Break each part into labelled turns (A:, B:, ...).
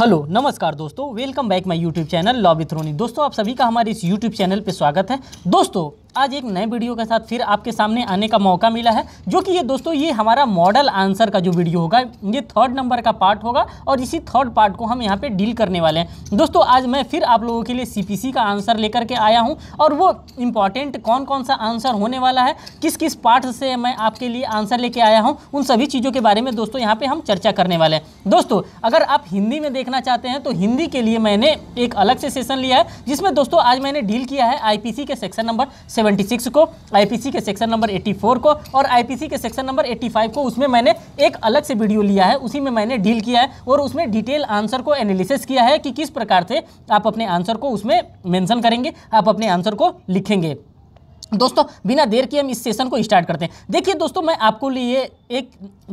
A: Hello नमस्कार दोस्तों welcome back my YouTube channel law थ्रोनी दोस्तों आप सभी का हमारे इस यूट्यूब चैनल पर स्वागत है दोस्तों आज एक नए वीडियो के साथ फिर आपके सामने आने का मौका मिला है जो कि ये दोस्तों ये हमारा मॉडल आंसर का जो वीडियो होगा ये थर्ड नंबर का पार्ट होगा और इसी थर्ड पार्ट को हम यहाँ पे डील करने वाले हैं दोस्तों आज मैं फिर आप लोगों के लिए सी का आंसर लेकर के आया हूँ और वो इम्पॉर्टेंट कौन कौन सा आंसर होने वाला है किस किस पार्ट से मैं आपके लिए आंसर लेके आया हूँ उन सभी चीज़ों के बारे में दोस्तों यहाँ पर हम चर्चा करने वाले हैं दोस्तों अगर आप हिंदी में देखना चाहते हैं तो हिंदी के लिए मैंने एक अलग से सेशन लिया है जिसमें दोस्तों आज मैंने डील किया है आई के सेक्शन नंबर सेवन 76 को आईपीसी के सेक्शन नंबर 84 को और आईपीसी के सेक्शन नंबर 85 को उसमें मैंने एक अलग से वीडियो लिया है उसी में मैंने डील किया है और उसमें डिटेल आंसर को एनालिसिस किया है कि किस प्रकार से आप अपने आंसर को उसमें मेंशन करेंगे आप अपने आंसर को लिखेंगे दोस्तों बिना देर के हम इस सेशन को स्टार्ट करते हैं देखिए दोस्तों मैं आपको लिए एक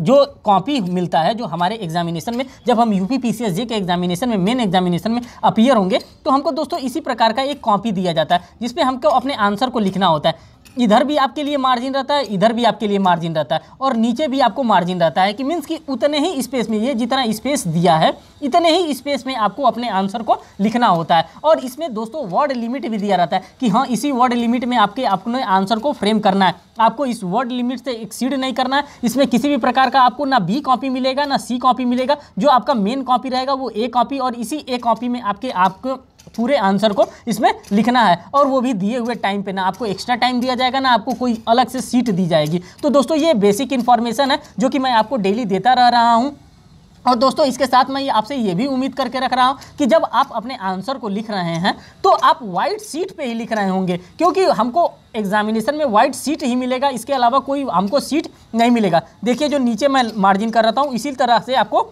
A: जो कॉपी मिलता है जो हमारे एग्जामिनेशन में जब हम यू पी के एग्जामिनेशन में मेन एग्जामिनेशन में अपियर होंगे तो हमको दोस्तों इसी प्रकार का एक कॉपी दिया जाता है जिसमें हमको अपने आंसर को लिखना होता है इधर भी आपके लिए मार्जिन रहता है इधर भी आपके लिए मार्जिन रहता है और नीचे भी आपको मार्जिन रहता है कि मीन्स कि उतने ही स्पेस में ये जितना स्पेस दिया है इतने ही स्पेस में आपको अपने आंसर को लिखना होता है और इसमें दोस्तों वर्ड लिमिट भी दिया रहता है कि हाँ इसी वर्ड लिमिट में आपके अपने आंसर को फ्रेम करना है आपको इस वर्ड लिमिट से एक्सीड नहीं करना है इसमें किसी भी प्रकार का आपको ना बी कॉपी मिलेगा ना सी कॉपी मिलेगा जो आपका मेन कॉपी रहेगा वो ए कॉपी और इसी ए कॉपी में आपके आपको पूरे आंसर को इसमें लिखना है और वो भी दिए हुए टाइम पे ना आपको एक्स्ट्रा टाइम दिया जाएगा ना आपको कोई अलग से सीट दी जाएगी तो दोस्तों ये बेसिक इन्फॉर्मेशन है जो कि मैं आपको डेली देता रह रहा हूँ और दोस्तों इसके साथ मैं आपसे ये भी उम्मीद करके रख रहा हूँ कि जब आप अपने आंसर को लिख रहे हैं तो आप वाइट सीट पे ही लिख रहे होंगे क्योंकि हमको एग्जामिनेशन में वाइट सीट ही मिलेगा इसके अलावा कोई हमको सीट नहीं मिलेगा देखिए जो नीचे मैं मार्जिन कर रहा हूँ इसी तरह से आपको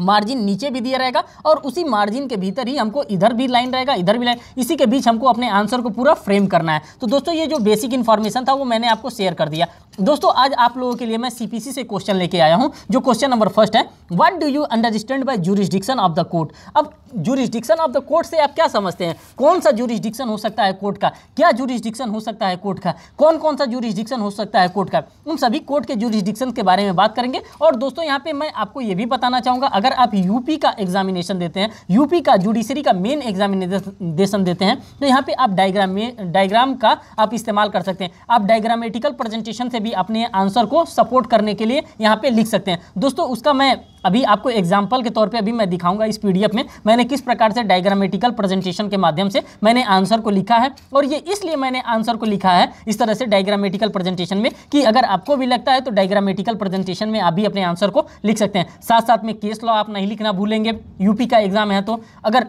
A: मार्जिन नीचे भी दिया रहेगा और उसी मार्जिन के भीतर ही हमको इधर भी लाइन रहेगा इधर भी लाइन इसी के बीच हमको अपने आंसर को पूरा फ्रेम करना है तो दोस्तों ये जो बेसिक इन्फॉर्मेशन था वो मैंने आपको शेयर कर दिया दोस्तों आज आप लोगों के लिए मैं सीपीसी से क्वेश्चन लेके आया हूँ जो क्वेश्चन नंबर फर्स्ट है what do you understand by jurisdiction of the court अब जूरिस्डिक्शन ऑफ द कोर्ट से आप क्या समझते हैं कौन सा जूरिस्डिक्शन हो सकता है कोर्ट का क्या जूरिस्डिक्शन हो सकता है कोर्ट का कौन कौन सा जूरिस्डिक्शन हो सकता है कोर्ट का उन सभी कोर्ट के जूरिस्डिक्शन के बारे में बात करेंगे और दोस्तों यहाँ पे मैं आपको ये भी बताना चाहूँगा अगर आप यूपी का एग्जामिनेशन देते हैं यूपी का जुडिशरी का मेन एग्जामिनेशन देते हैं तो यहाँ पे आप डायग्राम में डायग्राम का आप इस्तेमाल कर सकते हैं आप डायग्रामेटिकल प्रेजेंटेशन से भी अपने आंसर को सपोर्ट करने के लिए यहाँ पे लिख सकते हैं दोस्तों उसका मैं अभी आपको एग्जाम्पल के तौर पर अभी मैं दिखाऊंगा इस पीडीएफ में मैंने किस प्रकार से डायग्रामेटिकल प्रेजेंटेशन के माध्यम से मैंने आंसर को लिखा है और ये इसलिए मैंने आंसर को लिखा है इस तरह से डायग्रामेटिकल प्रेजेंटेशन में कि अगर आपको भी लगता है तो डायग्रामेटिकल प्रेजेंटेशन में आप भी अपने आंसर को लिख सकते हैं साथ साथ में केस लॉ आप नहीं लिखना भूलेंगे यूपी का एग्ज़ाम है तो अगर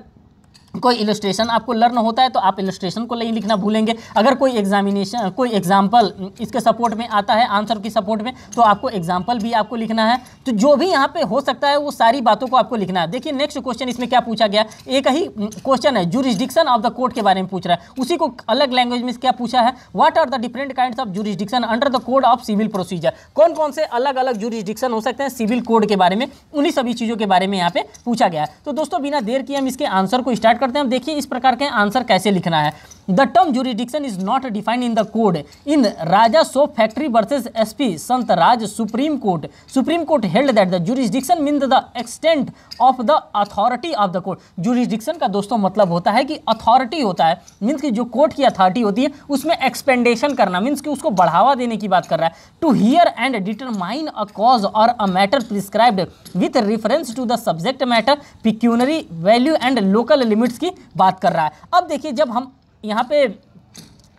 A: कोई इलस्ट्रेशन आपको लर्न होता है तो आप इलस्ट्रेशन को नहीं लिखना भूलेंगे अगर कोई एग्जामिनेशन कोई एग्जाम्पल इसके सपोर्ट में आता है आंसर की सपोर्ट में तो आपको एग्जाम्पल भी आपको लिखना है तो जो भी यहाँ पे हो सकता है वो सारी बातों को आपको लिखना है देखिए नेक्स्ट क्वेश्चन इसमें क्या पूछा गया एक ही क्वेश्चन है जुरिस्डिक्शन ऑफ द कोर्ट के बारे में पूछ रहा है उसी को अलग लैंग्वेज में क्या पूछा है what are the different kind of jurisdiction under the code of civil procedure कौन कौन से अलग अलग जुरिस्डिक्शन हो सकते हैं सिविल कोड के बारे में उन्हीं सभी चीज़ों के बारे में यहाँ पे पूछा गया तो दोस्तों बिना देर किए हम इसके आंसर को स्टार्ट कर करते हैं अब देखिए इस प्रकार के आंसर कैसे लिखना है the term jurisdiction is not defined in the code in Raja soap factory versus S P Sant Raj supreme court supreme court held that the jurisdiction mean the extent of the authority of the court jurisdiction का दोस्तों मतलब होता है कि authority होता है means की जो कोर्ट की अथॉरिटी होती है उसमें एक्सपेंडेशन करना मीन्स कि उसको बढ़ावा देने की बात कर रहा है to hear and determine a cause और a matter prescribed with reference to the subject matter pecuniary value and local limits की बात कर रहा है अब देखिए जब हम यहाँ पे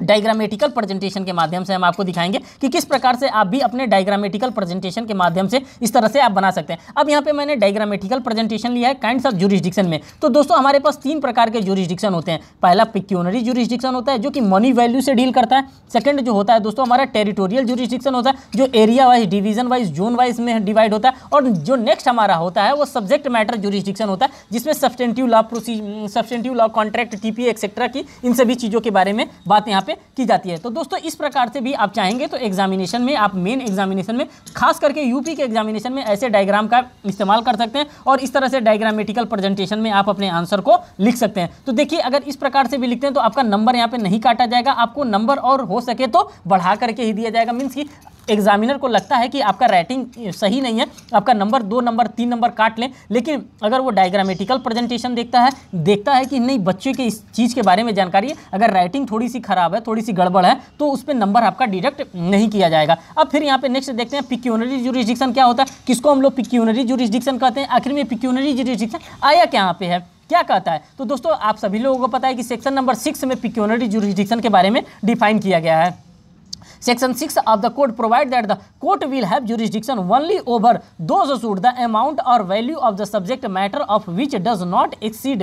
A: डायग्रामेटिकल प्रेजेंटेशन के माध्यम से हम आपको दिखाएंगे कि किस प्रकार से आप भी अपने डायग्रामेटिकल प्रेजेंटेशन के माध्यम से इस तरह से आप बना सकते हैं अब यहाँ पे मैंने डायग्रामेटिकल प्रेजेंटेशन लिया है काइंड ऑफ जुरिस्डिक्शन में तो दोस्तों हमारे पास तीन प्रकार के जुरिस्डिक्शन होते हैं पहला पिक्यूनरी जुरिस्डिक्शन होता है जो कि मनी वैल्यू से डील करता है सेकेंड जो होता है दोस्तों हमारा टेरिटोरियल जुरिस्डिक्शन होता है जो area wise division wise zone wise में डिवाइड होता है और जो नेक्स्ट हमारा होता है वो सब्जेक्ट मैटर जुरिस्डिक्शन होता है जिसमें सब्सटेंटिव लॉ प्रोसी substantive law contract TP etcetera की इन सभी चीज़ों के बारे में बात यहाँ पे की जाती है तो दोस्तों इस प्रकार से भी आप चाहेंगे तो एग्जामिनेशन में आप मेन एग्जामिनेशन में खास करके यूपी के एग्जामिनेशन में ऐसे डायग्राम का इस्तेमाल कर सकते हैं और इस तरह से डायग्रामेटिकल प्रेजेंटेशन में आप अपने आंसर को लिख सकते हैं तो देखिए अगर इस प्रकार से भी लिखते हैं तो आपका नंबर यहाँ पे नहीं काटा जाएगा आपको नंबर और हो सके तो बढ़ा करके ही दिया जाएगा मीन्स की एग्जामिनर को लगता है कि आपका राइटिंग सही नहीं है आपका नंबर दो नंबर तीन नंबर काट लें लेकिन अगर वो डायग्रामेटिकल प्रेजेंटेशन देखता है देखता है कि नहीं बच्चे के इस चीज़ के बारे में जानकारी है अगर राइटिंग थोड़ी सी खराब है थोड़ी सी गड़बड़ है तो उस पर नंबर आपका डिडक्ट नहीं किया जाएगा अब फिर यहाँ पे नेक्स्ट देखते हैं पिक्यूनरी जुरिस्डिक्शन क्या होता है किसको हम लोग पिक्यूनरी जुरिस्डिक्शन कहते हैं आखिर में पिक्यूनरी जुरिस्डिक्शन आया क्या यहाँ पे है क्या कहता है तो दोस्तों आप सभी लोगों को पता है कि सेक्शन नंबर सिक्स में पिक्यूनरी जुरिस्डिक्शन के बारे में डिफाइन किया गया है Section 6 of the code provide that the court will have jurisdiction only over those suit the amount or value of the subject matter of which does not exceed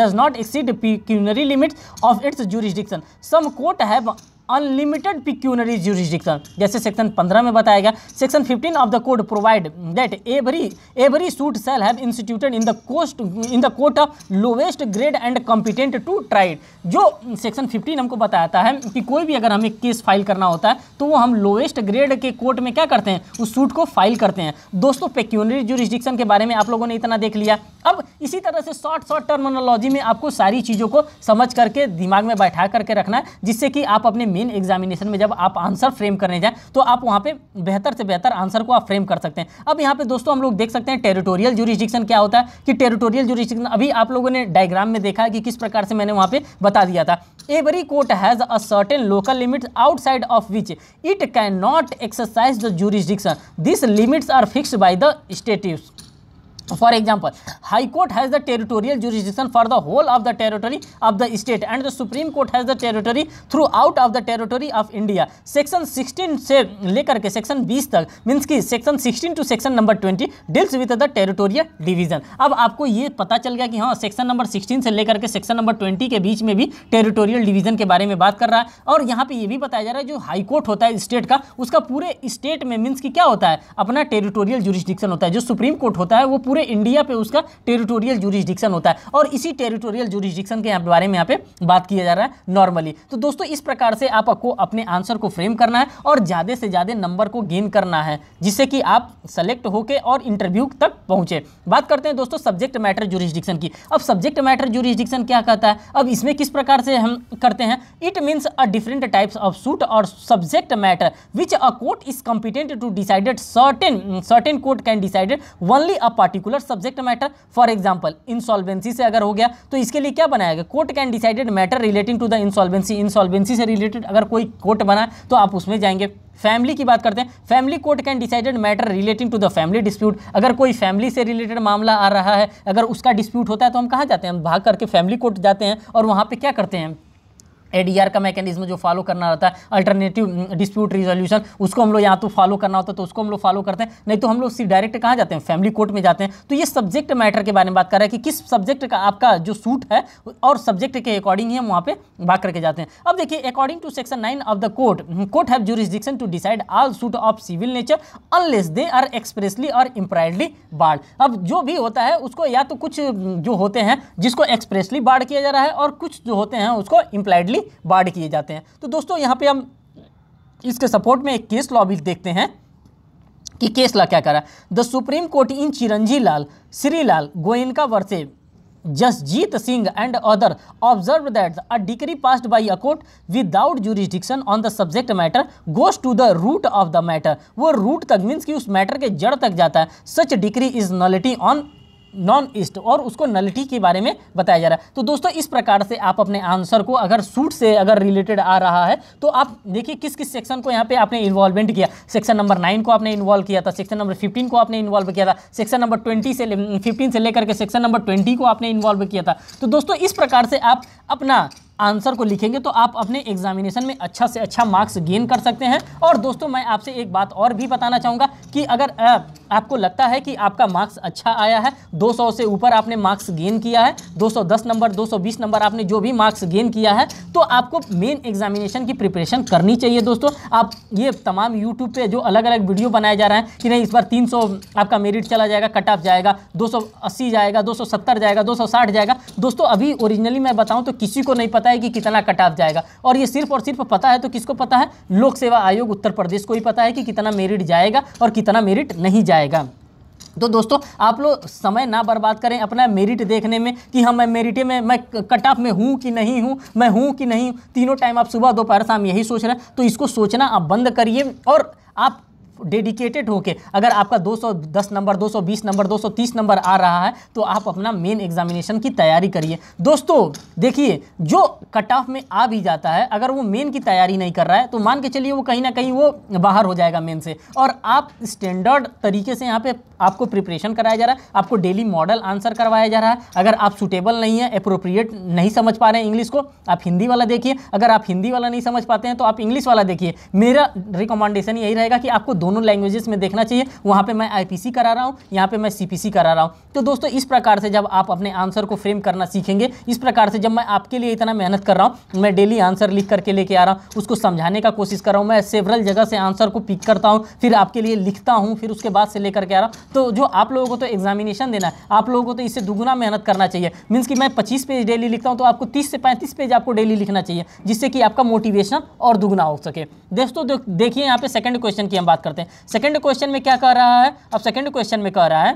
A: does not exceed pecuniary limit of its jurisdiction. Some court have unlimited pecuniary jurisdiction जैसे section 15 में बताया गया section 15 of the code provide that every every suit shall have instituted in the court in the court of lowest grade and competent to tried जो section fifteen हमको बताता है कि कोई भी अगर हमें केस फाइल करना होता है तो वो हम लोवेस्ट ग्रेड के कोर्ट में क्या करते हैं उस सूट को फाइल करते हैं दोस्तों पिक्यूनरी ज्यूरिस्डिक्शन के बारे में आप लोगों ने इतना देख लिया अब इसी तरह से शॉर्ट शॉर्ट टर्मोनोलॉजी में आपको सारी चीज़ों को समझ करके दिमाग में बैठा करके रखना है जिससे कि आप अपने मेन एग्जामिनेशन में जब आप आंसर फ्रेम करने जाएँ तो आप वहाँ पर बेहतर से बेहतर आंसर को आप फ्रेम कर सकते हैं अब यहाँ पर दोस्तों हम लोग देख सकते हैं टेरिटोरियल जुरिस्टिक्शन क्या होता है कि टेरिटोरियल जुरिस्टिक्शन अभी आप लोगों ने डायग्राम में देखा है कि किस प्रकार से मैंने वहाँ पर बता दिया था every court has a certain local limit outside of which it can not exercise the jurisdiction this limits are fix by the statute for example high court has the territorial jurisdiction for the whole of the territory of the state and the supreme court has the territory throughout of the territory of India section 16 से लेकर के section 20 तक means की section 16 to section number 20 deals with the territorial division अब आपको ये पता चल गया कि हाँ सेक्शन नंबर 16 से लेकर के सेक्शन नंबर 20 के बीच में भी टेरिटोरियल डिवीजन के बारे में बात कर रहा है और यहाँ पे ये भी बताया जा रहा है जो हाई कोर्ट होता है स्टेट का उसका पूरे स्टेट में मीन्स कि क्या होता है अपना टेरिटोरियल जुरिस्डिक्शन होता है जो सुप्रीम कोर्ट होता है वो पूरे पूरे इंडिया पे उसका टेरिटोरियल जुरिस्डिक्शन होता है और इसी टेरिटोरियल जुरिस्डिक्शन के बारे में यहाँ पे बात किया जा रहा है नॉर्मली तो दोस्तों इस प्रकार से आपको अपने आंसर को फ्रेम करना है और ज़्यादा से ज़्यादा नंबर को गेन करना है जिससे कि आप सेलेक्ट होकर और इंटरव्यू तक पहुँचे बात करते हैं दोस्तों सब्जेक्ट मैटर जुरिस्डिक्शन की अब सब्जेक्ट मैटर जुरिस्डिक्शन क्या कहता है अब इसमें किस प्रकार से हम करते हैं it means a different types of suit और subject matter which a court is competent to decided certain certain court can decided only a particular particular subject matter for example insolvency से अगर हो गया तो इसके लिए क्या बनाया गया court can decided matter relating to the insolvency insolvency से रिलेटेड अगर कोई कोर्ट बना तो आप उसमें जाएंगे फैमिली की बात करते हैं family court can decided matter relating to the family dispute अगर कोई फैमिली से रिलेटेड मामला आ रहा है अगर उसका डिस्प्यूट होता है तो हम कहाँ जाते हैं हम भाग करके फैमिली कोर्ट जाते हैं और वहाँ पर क्या करते हैं एडीआर का मैकेनिज्म जो फॉलो करना रहता है अल्टरनेटिव डिस्प्यूट रिजोल्यूशन उसको हम लोग यहाँ तो फॉलो करना होता है तो उसको हम लोग फॉलो करते हैं नहीं तो हम लोग सिर्फ डायरेक्ट कहाँ जाते हैं फैमिली कोर्ट में जाते हैं तो ये सब्जेक्ट मैटर के बारे में बात कर रहा है कि किस सब्जेक्ट का आपका जो सूट है और सब्जेक्ट के अकॉर्डिंग ही हम वहाँ पर बात करके जाते हैं अब देखिए according to section nine of the court court have jurisdiction to decide all suit of civil nature unless they are expressly और इम्प्राइडली बाढ़ अब जो भी होता है उसको या तो कुछ mm, जो होते हैं जिसको एक्सप्रेसली बाढ़ किया जा रहा है और कुछ जो होते हैं उसको इम्प्लाइडली भी बाढ़ किए जाते हैं तो दोस्तों यहाँ पे हम इसके सपोर्ट में एक केस लॉ भी देखते हैं कि केस लॉ क्या करा the supreme court in Chiranji Lal Shrilal Goenka versus Jasjit Singh and other observe that a decree passed by a court without jurisdiction on the subject matter goes to the root of the matter वो root तक means कि उस matter के जड़ तक जाता है such decree is nullity on non est और उसको नलिटी के बारे में बताया जा रहा है तो दोस्तों इस प्रकार से आप अपने आंसर को अगर सूट से अगर रिलेटेड आ रहा है तो आप देखिए किस किस सेक्शन को यहाँ पे आपने इन्वॉल्वमेंट किया सेक्शन नंबर नाइन को आपने इन्वॉल्व किया था सेक्शन नंबर फिफ्टीन को आपने इन्वॉल्व किया था सेक्शन नंबर ट्वेंटी से फिफ्टीन से लेकर के सेक्शन नंबर ट्वेंटी को आपने इन्वॉल्व किया था तो दोस्तों इस प्रकार से आप अपना आंसर को लिखेंगे तो आप अपने एग्जामिनेशन में अच्छा से अच्छा मार्क्स गेन कर सकते हैं और दोस्तों मैं आपसे एक बात और भी बताना चाहूँगा कि अगर आपको लगता है कि आपका मार्क्स अच्छा आया है 200 से ऊपर आपने मार्क्स गेन किया है 210 नंबर 220 नंबर आपने जो भी मार्क्स गेन किया है तो आपको मेन एग्जामिनेशन की प्रिपरेशन करनी चाहिए दोस्तों आप ये तमाम यूट्यूब पर जो अलग अलग वीडियो बनाए जा रहे हैं कि नहीं इस बार तीन आपका मेरिट चला जाएगा कट ऑफ जाएगा दो जाएगा दो जाएगा दो जाएगा दोस्तों अभी ओरिजिनली मैं बताऊँ तो किसी को नहीं पता पता है कि कितना कट ऑफ जाएगा और ये सिर्फ और सिर्फ पता है तो किसको पता है लोक सेवा आयोग उत्तर प्रदेश को ही पता है कि कितना मेरिट जाएगा और कितना मेरिट नहीं जाएगा तो दोस्तों आप लोग समय ना बर्बाद करें अपना मेरिट देखने में कि हम हाँ, मैं मेरिटे में मैं कट ऑफ में हूँ कि नहीं हूँ मैं हूँ कि नहीं तीनों टाइम आप सुबह दोपहर शाम यही सोच रहे हैं तो इसको सोचना आप बंद करिए और आप डेडिकेटेड होके अगर आपका 210 नंबर 220 नंबर 230 नंबर आ रहा है तो आप अपना मेन एग्जामिनेशन की तैयारी करिए दोस्तों देखिए जो कट ऑफ में आ भी जाता है अगर वो मेन की तैयारी नहीं कर रहा है तो मान के चलिए वो कहीं ना कहीं वो बाहर हो जाएगा मेन से और आप स्टैंडर्ड तरीके से यहाँ पर आपको प्रिपरेशन कराया जा रहा है आपको डेली मॉडल आंसर करवाया जा रहा है अगर आप सुटेबल नहीं है अप्रोप्रिएट नहीं समझ पा रहे हैं इंग्लिश को आप हिंदी वाला देखिए अगर आप हिंदी वाला नहीं समझ पाते हैं तो आप इंग्लिश वाला देखिए मेरा रिकमेंडेशन यही रहेगा कि आपको दोनों लैंग्वेजेस में देखना चाहिए वहाँ पर मैं आई करा रहा हूँ यहाँ पे मैं सी करा रहा हूँ तो दोस्तों इस प्रकार से जब आप अपने आंसर को फ्रेम करना सीखेंगे इस प्रकार से जब मैं आपके लिए इतना मेहनत कर रहा हूँ मैं डेली आंसर लिख करके लेके आ रहा हूँ उसको समझाने का कोशिश कर रहा हूँ मैं सेवरल जगह से आंसर को पिक करता हूँ फिर आपके लिए लिखता हूँ फिर उसके बाद से लेकर के आ रहा हूँ तो जो आप लोगों को तो एग्जामिनेशन देना है आप लोगों को तो इससे दुगुना मेहनत करना चाहिए मीन्स कि मैं पच्चीस पेज डेली लिखता हूँ तो आपको तीस से पैंतीस पेज आपको डेली लिखना चाहिए जिससे कि आपका मोटिवेशन और दुगुना हो सके दोस्तों देखिए यहाँ पे सेकंड क्वेश्चन की हम बात करते हैं करते हैं सेकेंड क्वेश्चन में क्या कह रहा है अब सेकेंड क्वेश्चन में कह रहा है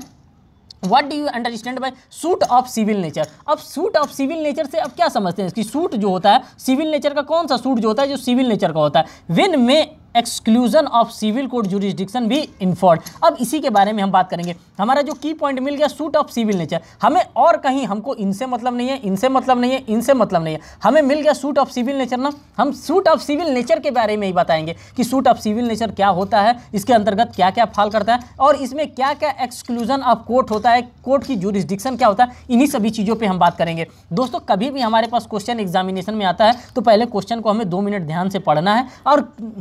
A: what do you understand by suit of civil nature अब सूट ऑफ सिविल नेचर से अब क्या समझते हैं इसकी सूट जो होता है सिविल नेचर का कौन सा सूट जो होता है जो सिविल नेचर का होता है वेन में exclusion of civil court jurisdiction भी इन्फॉर्ड अब इसी के बारे में हम बात करेंगे हमारा जो की पॉइंट मिल गया सूट ऑफ सिविल नेचर हमें और कहीं हमको इनसे मतलब नहीं है इनसे मतलब नहीं है इनसे मतलब नहीं है हमें मिल गया सूट ऑफ सिविल नेचर ना हम सूट ऑफ सिविल नेचर के बारे में ही बताएंगे कि सूट ऑफ सिविल नेचर क्या होता है इसके अंतर्गत क्या क्या फाल करता है और इसमें क्या क्या एक्सक्लूजन ऑफ कोर्ट होता है कोर्ट की जुरिस्डिक्शन क्या होता है इन्हीं सभी चीज़ों पर हम बात करेंगे दोस्तों कभी भी हमारे पास क्वेश्चन एग्जामिनेशन में आता है तो पहले क्वेश्चन को हमें दो मिनट ध्यान से पढ़ना है और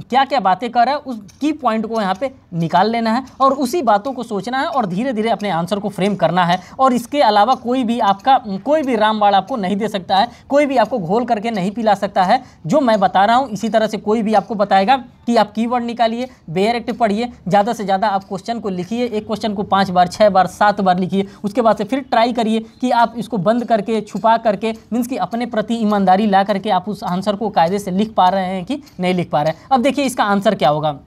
A: क्या क्या क्या बातें कर रहा है उस की पॉइंट को यहाँ पे निकाल लेना है और उसी बातों को सोचना है और धीरे धीरे अपने आंसर को फ्रेम करना है और इसके अलावा कोई भी आपका कोई भी रामबाड़ आपको नहीं दे सकता है कोई भी आपको घोल करके नहीं पिला सकता है जो मैं बता रहा हूँ इसी तरह से कोई भी आपको बताएगा कि आप की निकालिए बेयर एक्टिव e पढ़िए ज़्यादा से ज़्यादा आप क्वेश्चन को लिखिए एक क्वेश्चन को पाँच बार छः बार सात बार लिखिए उसके बाद से फिर ट्राई करिए कि आप इसको बंद करके छुपा करके मीन्स कि अपने प्रति ईमानदारी ला करके आप उस आंसर को कायदे से लिख पा रहे हैं कि नहीं लिख पा रहे हैं अब देखिए इसका आंसर क्या होगा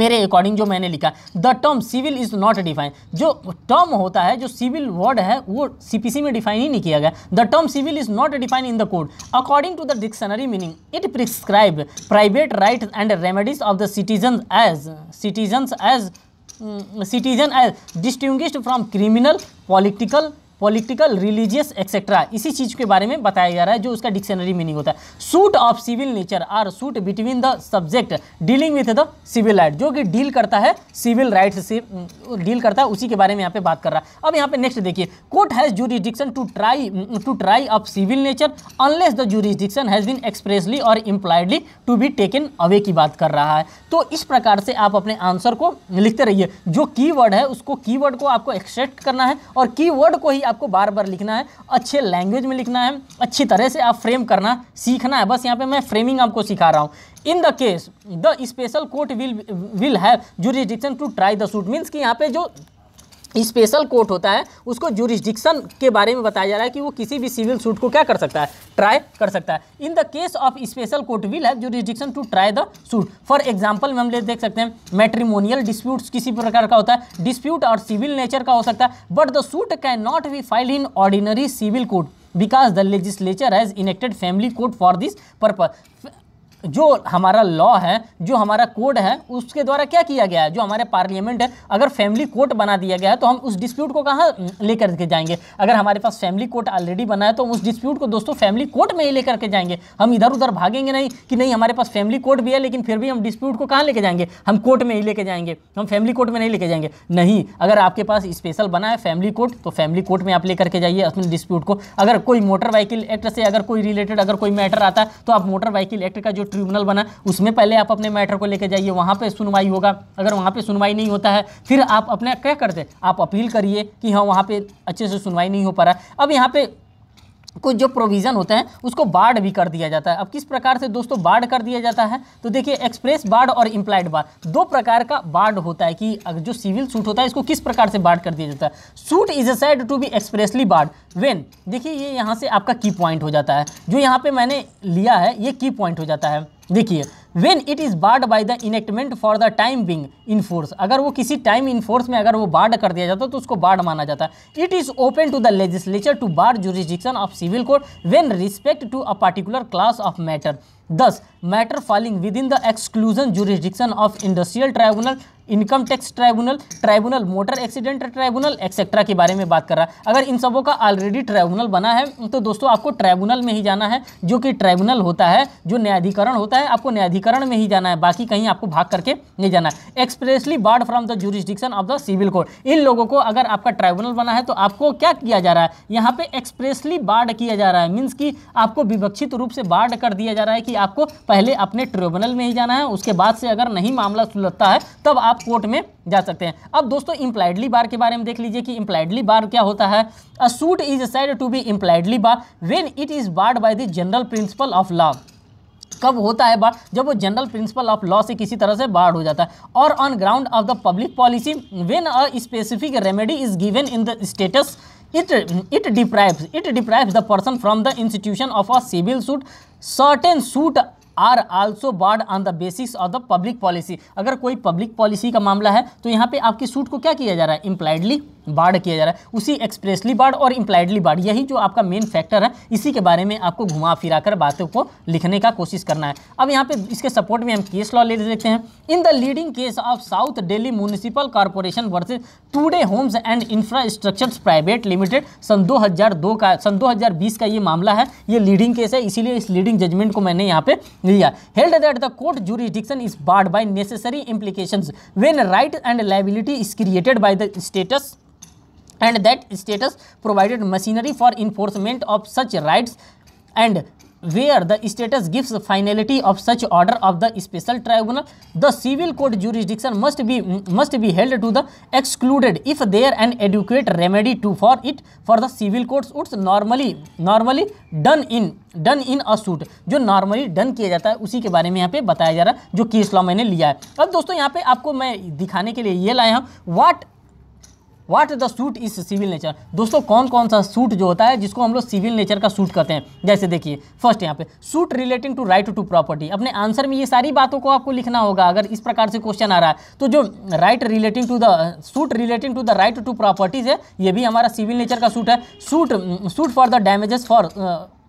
A: मेरे अकॉर्डिंग जो मैंने लिखा the term civil is not define जो टर्म होता है जो सिविल वर्ड है वो सीपीसी में डिफाइन ही नहीं किया गया the term civil is not define in the code according to the dictionary meaning it prescribe private right and remedies of the citizen as citizen as citizen as distinct from criminal political political religious etcetera इसी चीज़ के बारे में बताया जा रहा है जो उसका डिक्शनरी मीनिंग होता है suit of civil nature are suit between the subject dealing with the civil right जो कि डील करता है सिविल राइट से डील करता है उसी के बारे में यहाँ पे बात कर रहा है अब यहाँ पे नेक्स्ट देखिए court has jurisdiction to try to try of civil nature unless the jurisdiction has been expressly और impliedly to be taken away की बात कर रहा है तो इस प्रकार से आप अपने आंसर को लिखते रहिए जो की है उसको की को आपको एक्सेप्ट करना है और की को ही आपको बार बार लिखना है अच्छे लैंग्वेज में लिखना है अच्छी तरह से आप फ्रेम करना सीखना है बस यहाँ पे मैं फ्रेमिंग आपको सिखा रहा हूँ in the case the special court will will have jurisdiction to try the suit means कि यहाँ पे जो स्पेशल कोर्ट होता है उसको जुरिस्डिक्शन के बारे में बताया जा रहा है कि वो किसी भी सिविल सूट को क्या कर सकता है ट्राई कर सकता है in the case of special court will have jurisdiction to try the suit for example में हम ले देख सकते हैं मैट्रीमोनियल डिस्प्यूट्स किसी प्रकार का होता है डिस्प्यूट और सिविल नेचर का हो सकता है but the suit can not be file in ordinary civil court because the legislature has enacted family court for this purpose जो हमारा लॉ है जो हमारा कोड है उसके द्वारा क्या किया गया है जो हमारे पार्लियामेंट है अगर फैमिली कोर्ट बना दिया गया है तो हम उस डिस्प्यूट को कहाँ लेकर के जाएंगे अगर हमारे पास फैमिली कोर्ट ऑलरेडी बना है तो उस डिस्प्यूट को दोस्तों फैमिली कोर्ट में ही लेकर के जाएंगे हम इधर उधर भागेंगे नहीं कि नहीं हमारे पास फैमिली कोर्ट भी है लेकिन फिर भी हम डिस्प्यूट को कहाँ लेके जाएंगे हम कोर्ट में ही लेके जाएंगे हम फैमिली कोर्ट में नहीं लेके जाएंगे नहीं अगर आपके पास स्पेशल बना है फैमिली कोर्ट तो फैमिली कोर्ट में आप लेकर के जाइए अपने डिस्प्यूट को अगर कोई मोटर व्हीकल एक्ट से अगर कोई रिलेटेड अगर कोई मैटर आता है तो आप मोटर व्हीकल एक्ट का जो ट्रिब्यूनल बना उसमें पहले आप अपने मैटर को लेकर जाइए वहाँ पर सुनवाई होगा अगर वहाँ पर सुनवाई नहीं होता है फिर आप अपने क्या करते आप अपील करिए कि हाँ वहाँ पर अच्छे से सुनवाई नहीं हो पा रहा अब यहाँ पर कुछ जो प्रोविज़न होते हैं उसको बार्ड भी कर दिया जाता है अब किस प्रकार से दोस्तों बार्ड कर दिया जाता है तो देखिए एक्सप्रेस बार्ड और इम्प्लाइड बार्ड दो प्रकार का बार्ड होता है कि अगर जो सिविल सूट होता है इसको किस प्रकार से बार्ड कर दिया जाता है suit is a said to be expressly barred when देखिए ये यहाँ से आपका की पॉइंट हो जाता है जो यहाँ पर मैंने लिया है ये की पॉइंट हो जाता है देखिए when it is barred by the enactment for the time being in force अगर वो किसी टाइम इन फोर्स में अगर वो बार्ड कर दिया जाता है तो उसको बार्ड माना जाता है it is open to the legislature to barred jurisdiction of civil court when respect to a particular class of matter thus matter falling within the exclusion jurisdiction of industrial tribunal income tax tribunal tribunal motor accident tribunal etcetera के बारे में बात कर रहा है अगर इन सबों का ऑलरेडी ट्राइब्यूनल बना है तो दोस्तों आपको ट्राइब्यूनल में ही जाना है जो कि ट्राइब्यूनल होता है जो न्यायाधिकरण होता है आपको न्यायाधिकरण में ही जाना है बाकी कहीं आपको भाग करके नहीं जाना है expressly barred from the jurisdiction of the civil court इन लोगों को अगर आपका ट्राइब्यूनल बना है तो आपको क्या किया जा रहा है यहाँ पे एक्सप्रेसली बार्ड किया जा रहा है मीन्स कि आपको विवक्षित रूप से बार्ड कर दिया जा रहा है कि आपको पहले अपने ट्रिब्यूनल में ही जाना है उसके बाद से अगर नहीं मामला सुलझता है तब आप कोर्ट में जा सकते हैं अब दोस्तों इम्प्लाइडली बार के बारे में देख लीजिए कि इम्प्लाइडली बार क्या होता है a suit is said to be impliedly bar when it is barred by the general principle of law कब होता है बार जब वो जनरल प्रिंसिपल ऑफ लॉ से किसी तरह से बाढ़ हो जाता है और on ground of the public policy when a specific remedy is given in the status it it deprives it deprives the person from the institution of a civil suit certain suit are also barred on the basis of the public policy अगर कोई public policy का मामला है तो यहाँ पे आपकी suit को क्या किया जा रहा है इम्प्लाइडली बार्ड किया जा रहा है उसी एक्सप्रेसली बार्ड और इम्प्लाइडली बार्ड यही जो आपका मेन फैक्टर है इसी के बारे में आपको घुमा फिरा कर बातों को लिखने का कोशिश करना है अब यहाँ पे इसके सपोर्ट में हम केस लॉ ले देते हैं in the leading case of South Delhi Municipal Corporation versus Today Homes and Infrastructure Private Limited सन दो का सन दो का ये मामला है ये लीडिंग केस है इसीलिए इस लीडिंग जजमेंट को मैंने यहाँ पे Yeah, held that the court jurisdiction is barred by necessary implications when right and liability is created by the status and that status provided machinery for enforcement of such rights and where the status gives finality of such order of the special tribunal the civil court jurisdiction must be must be held to the excluded if there an adequate remedy to for it for the civil court उट्स normally normally done in done in a suit जो normally done किया जाता है उसी के बारे में यहाँ पे बताया जा रहा है जो केस लॉ मैंने लिया है अब दोस्तों यहाँ पे आपको मैं दिखाने के लिए ये लाया हूँ what what the suit is civil nature दोस्तों कौन कौन सा सूट जो होता है जिसको हम लोग सिविल नेचर का सूट कहते हैं जैसे देखिए फर्स्ट यहाँ पे suit relating to right to property अपने आंसर में ये सारी बातों को आपको लिखना होगा अगर इस प्रकार से क्वेश्चन आ रहा है तो जो right relating to the suit relating to the right to properties है ये भी हमारा सिविल नेचर का सूट है suit suit for the damages for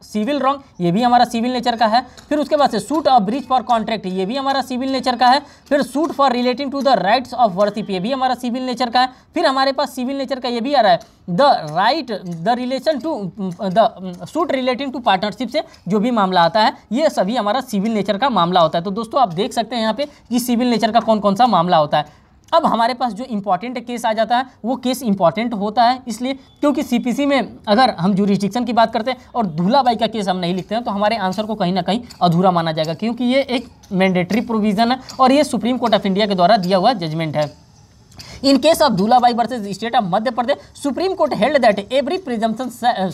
A: civil wrong ये भी हमारा सिविल नेचर का है फिर उसके बाद से suit of breach for contract ये भी हमारा सिविल नेचर का है फिर suit for relating to the rights of worship ये भी हमारा सिविल नेचर का है फिर हमारे पास सिविल नेचर का ये भी आ रहा है the right the relation to the suit relating to partnership से जो भी मामला आता है ये सभी हमारा सिविल नेचर का मामला होता है तो दोस्तों आप देख सकते हैं यहाँ पे कि सिविल नेचर का कौन कौन सा मामला होता है अब हमारे पास जो इंपॉर्टेंट केस आ जाता है वो केस इंपॉर्टेंट होता है इसलिए क्योंकि सीपीसी में अगर हम जूरिस्टिक्शन की बात करते हैं और धूलाबाई का केस हम नहीं लिखते हैं तो हमारे आंसर को कहीं ना कहीं अधूरा माना जाएगा क्योंकि ये एक मैंडेटरी प्रोविज़न है और ये सुप्रीम कोर्ट ऑफ इंडिया के द्वारा दिया हुआ जजमेंट है in case of Bai versus state of Madhya Pradesh Supreme court held that every presumption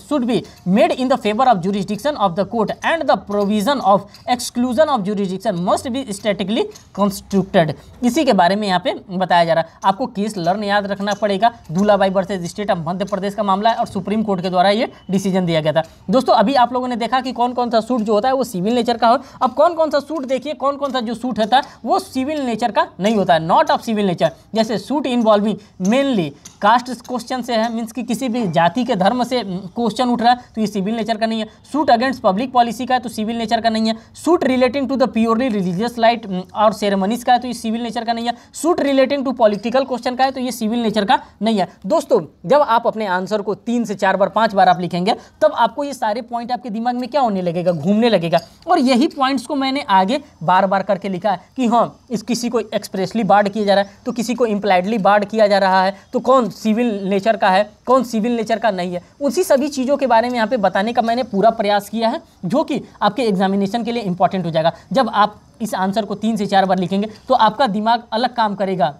A: should be made in the favour of jurisdiction of the court and the provision of exclusion of jurisdiction must be statically constructed इसी के बारे में यहाँ पे बताया जा रहा है आपको केस लर्न याद रखना पड़ेगा Bai versus state of Madhya Pradesh का मामला है और सुप्रीम कोर्ट के द्वारा ये डिसीजन दिया गया था दोस्तों अभी आप लोगों ने देखा कि कौन कौन सा सूट जो होता है वो सिविल नेचर का हो अब कौन कौन सा सूट देखिए कौन कौन सा जो सूट होता है वो सिविल नेचर का नहीं होता है नॉट ऑफ सिविल नेचर जैसे suit involving mainly caste question से है मीन्स कि किसी भी जाति के धर्म से क्वेश्चन उठ रहा है तो ये सिविल नेचर का नहीं है सूट अगेंस्ट पब्लिक पॉलिसी का है तो सिविल नेचर का नहीं है suit relating to the purely religious light और सेरेमनीज का है तो ये सिविल नेचर का नहीं है suit relating to political question का है तो ये सिविल नेचर का नहीं है दोस्तों जब आप अपने आंसर को तीन से चार बार पाँच बार आप लिखेंगे तब आपको ये सारे पॉइंट आपके दिमाग में क्या होने लगेगा घूमने लगेगा और यही पॉइंट्स को मैंने आगे बार बार करके लिखा है कि हाँ इस किसी को एक्सप्रेसली बार्ड किया जा रहा है तो किसी को इम्प्लाइडली बाढ़ किया जा रहा है तो कौन सिविल नेचर का है कौन सिविल नेचर का नहीं है उसी सभी चीज़ों के बारे में यहाँ पे बताने का मैंने पूरा प्रयास किया है जो कि आपके एग्जामिनेशन के लिए इंपॉर्टेंट हो जाएगा जब आप इस आंसर को तीन से चार बार लिखेंगे तो आपका दिमाग अलग काम करेगा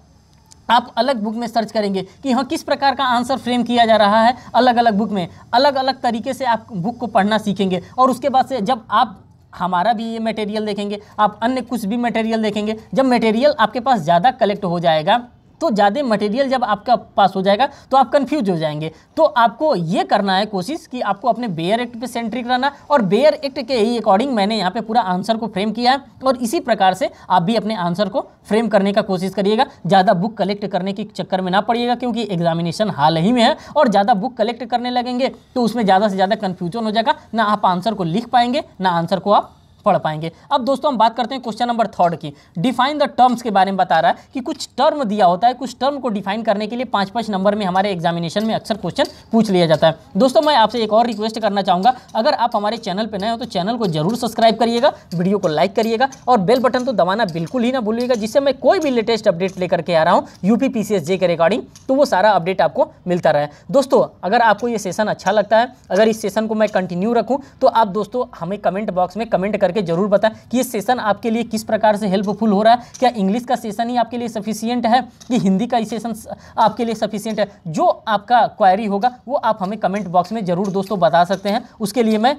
A: आप अलग बुक में सर्च करेंगे कि हाँ किस प्रकार का आंसर फ्रेम किया जा रहा है अलग अलग बुक में अलग अलग तरीके से आप बुक को पढ़ना सीखेंगे और उसके बाद से जब आप हमारा भी ये मटेरियल देखेंगे आप अन्य कुछ भी मटेरियल देखेंगे जब मटेरियल आपके पास ज़्यादा कलेक्ट हो जाएगा तो ज़्यादा मटेरियल जब आपका पास हो जाएगा तो आप कन्फ्यूज हो जाएंगे तो आपको ये करना है कोशिश कि आपको अपने बेयर एक्ट पे सेंट्रिक रहना और बेयर एक्ट के ही अकॉर्डिंग मैंने यहाँ पे पूरा आंसर को फ्रेम किया है और इसी प्रकार से आप भी अपने आंसर को फ्रेम करने का कोशिश करिएगा ज़्यादा बुक कलेक्ट करने के चक्कर में ना पड़िएगा क्योंकि एग्जामिनेशन हाल ही में है और ज़्यादा बुक कलेक्ट करने लगेंगे तो उसमें ज़्यादा से ज़्यादा कन्फ्यूजन हो जाएगा ना आप आंसर को लिख पाएंगे ना आंसर को आप पढ़ पाएंगे अब दोस्तों हम बात करते हैं क्वेश्चन नंबर थर्ड की डिफाइन द टर्म्स के बारे में बता रहा है कि कुछ टर्म दिया होता है कुछ टर्म को डिफाइन करने के लिए पांच पांच नंबर में हमारे एग्जामिनेशन में अक्सर क्वेश्चन पूछ लिया जाता है दोस्तों मैं आपसे एक और रिक्वेस्ट करना चाहूंगा अगर आप हमारे चैनल पर नए हो तो चैनल को जरूर सब्सक्राइब करिएगा वीडियो को लाइक करिएगा और बेल बटन तो दबाना बिल्कुल ही ना भूलिएगा जिससे मैं कोई भी लेटेस्ट अपडेट लेकर के आ रहा हूँ यूपी पी के रिकॉर्डिंग तो वो सारा अपडेट आपको मिलता रहे दोस्तों अगर आपको ये सेशन अच्छा लगता है अगर इस सेशन को मैं कंटिन्यू रखूँ तो आप दोस्तों हमें कमेंट बॉक्स में कमेंट करके करके जरूर बताएं कि ये सेशन आपके लिए किस प्रकार से हेल्पफुल हो रहा है क्या इंग्लिश का सेशन ही आपके लिए सफिशियंट है कि हिंदी का ही सेशन आपके लिए सफिशियंट है जो आपका क्वायरी होगा वो आप हमें कमेंट बॉक्स में ज़रूर दोस्तों बता सकते हैं उसके लिए मैं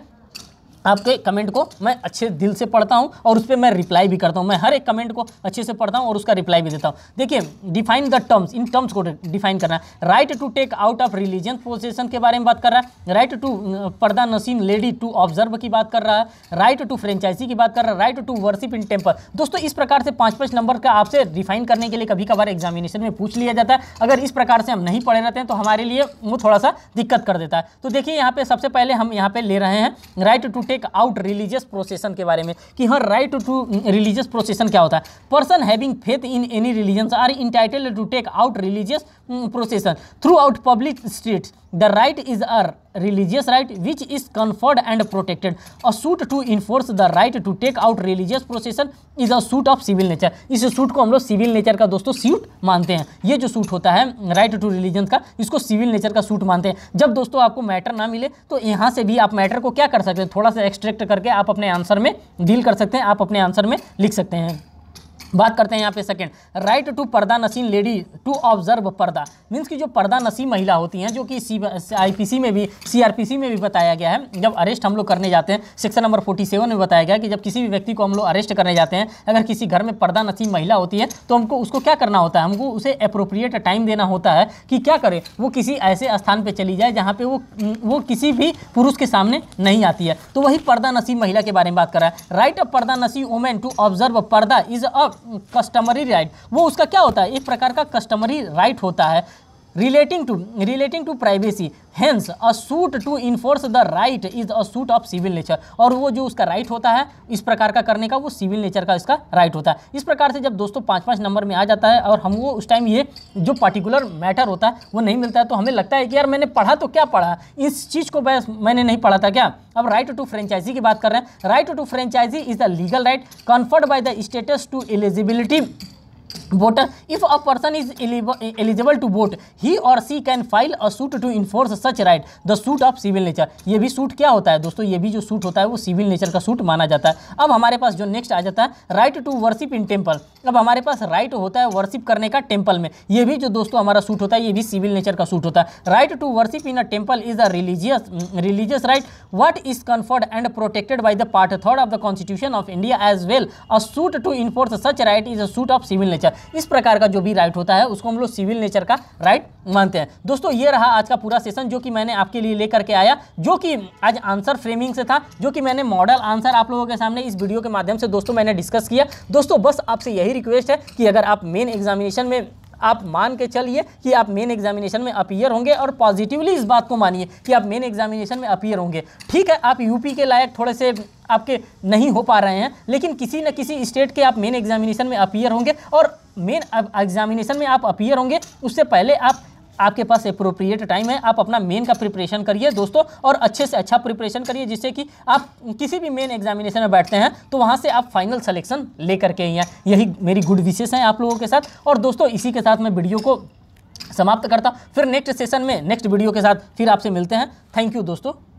A: आपके कमेंट को मैं अच्छे दिल से पढ़ता हूँ और उस पर मैं रिप्लाई भी करता हूँ मैं हर एक कमेंट को अच्छे से पढ़ता हूँ और उसका रिप्लाई भी देता हूँ देखिए define the terms in terms को डिफाइन करना है right to take out of religion possession के बारे में बात कर रहा है right to purdah nashin lady to observe की बात कर रहा है राइट टू फ्रेंचाइजी की बात कर रहा है right to worship in temple दोस्तों इस प्रकार से पाँच पाँच नंबर का आपसे रिफाइन करने के लिए कभी कभार एग्जामिनेशन में पूछ लिया जाता है अगर इस प्रकार से हम नहीं पढ़े रहते हैं तो हमारे लिए वो थोड़ा सा दिक्कत कर देता है तो देखिए यहाँ पे सबसे पहले हम यहाँ पे ले रहे हैं right to take out religious procession के बारे में कि हाँ राइट टू रिलीजियस प्रोसेसन क्या होता है person having faith in any religion are entitled to take out religious procession throughout public streets the right is a religious right which is conferred and protected a suit to enforce the right to take out religious procession is a suit of civil nature इस suit को हम लोग civil nature का दोस्तों suit मानते हैं ये जो सूट होता है राइट टू रिलीजन का इसको सिविल नेचर का सूट मानते हैं जब दोस्तों आपको मैटर ना मिले तो यहाँ से भी आप मैटर को क्या कर सकते हैं थोड़ा सा एक्सट्रैक्ट करके आप अपने आंसर में डील कर सकते हैं आप अपने आंसर में लिख सकते हैं बात करते हैं यहाँ पे second right to purdah nashin lady to observe purdah means की जो पर्दा नसी महिला होती हैं जो कि सी आईपीसी में भी सीआरपीसी में भी बताया गया है जब अरेस्ट हम लोग करने जाते हैं सेक्शन नंबर 47 में बताया गया कि जब किसी भी व्यक्ति को हम लोग अरेस्ट करने जाते हैं अगर किसी घर में पर्दा नसी महिला होती है तो हमको उसको क्या करना होता है हमको उसे अप्रोप्रिएट टाइम देना होता है कि क्या करे वो किसी ऐसे स्थान पर चली जाए जहाँ पर वो वो किसी भी पुरुष के सामने नहीं आती है तो वही पर्दा नसीब महिला के बारे में बात कर रहा है right of purdah nashin women to observe purdah is a customary right वो उसका क्या होता है एक प्रकार का कस्टमरी राइट होता है relating to relating to privacy hence a suit to enforce the right is a suit of civil nature और वो जो उसका right होता है इस प्रकार का करने का वो civil nature का इसका right होता है इस प्रकार से जब दोस्तों पाँच पाँच नंबर में आ जाता है और हम वो उस टाइम ये जो पर्टिकुलर मैटर होता है वो नहीं मिलता है तो हमें लगता है कि यार मैंने पढ़ा तो क्या पढ़ा इस चीज़ को मैंने नहीं पढ़ा था क्या अब राइट टू फ्रेंचाइजी की बात कर रहे हैं right to franchise is the legal right conferred by the status to eligibility voter if a person is eligible to vote he or she can file a suit to enforce such right the suit of civil nature ये भी suit क्या होता है दोस्तों ये भी जो suit होता है वो सिविल नेचर का सूट माना जाता है अब हमारे पास जो नेक्स्ट आ जाता है right to worship in temple अब हमारे पास राइट होता है वर्शिप करने का टेम्पल में ये भी जो दोस्तों हमारा सूट होता है ये भी सिविल नेचर का सूट होता है right to worship in a temple is a religious religious right what is conferred and protected by the part third of the Constitution of India as well a suit to enforce such right is a suit of civil nature इस प्रकार का जो भी right होता है उसको हम लोग सिविल नेचर का राइट मानते हैं दोस्तों ये रहा आज का पूरा सेशन जो कि मैंने आपके लिए लेकर के आया जो कि आज आंसर फ्रेमिंग से था जो कि मैंने मॉडल आंसर आप लोगों के सामने इस वीडियो के माध्यम से दोस्तों मैंने डिस्कस किया दोस्तों बस आपसे यही रिक्वेस्ट है कि अगर आप मेन एग्जामिनेशन में आप मान के चलिए कि आप मेन एग्जामिनेशन में अपीयर होंगे और पॉजिटिवली इस बात को मानिए कि आप मेन एग्जामिनेशन में अपीयर होंगे ठीक है आप यूपी के लायक थोड़े से आपके नहीं हो पा रहे हैं लेकिन किसी न किसी स्टेट के आप मेन एग्जामिनेशन में अपीयर होंगे और मेन एग्जामिनेशन में आप अपीयर होंगे उससे पहले आप आपके पास अप्रोप्रिएट टाइम है आप अपना मेन का प्रिपरेशन करिए दोस्तों और अच्छे से अच्छा प्रिपरेशन करिए जिससे कि आप किसी भी मेन एग्जामिनेशन में बैठते हैं तो वहाँ से आप फाइनल सलेक्शन ले करके ही हैं यही मेरी गुड विशेष हैं आप लोगों के साथ और दोस्तों इसी के साथ मैं वीडियो को समाप्त करता फिर नेक्स्ट सेशन में नेक्स्ट वीडियो के साथ फिर आपसे मिलते हैं थैंक यू दोस्तों